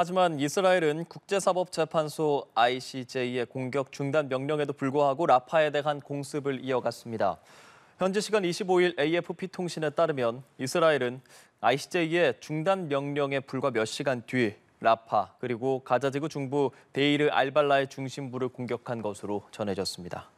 하지만 이스라엘은 국제사법재판소 ICJ의 공격 중단 명령에도 불구하고 라파에 대한 공습을 이어갔습니다. 현지 시간 25일 AFP 통신에 따르면 이스라엘은 ICJ의 중단 명령에 불과 몇 시간 뒤 라파 그리고 가자지구 중부 데이르 알발라의 중심부를 공격한 것으로 전해졌습니다.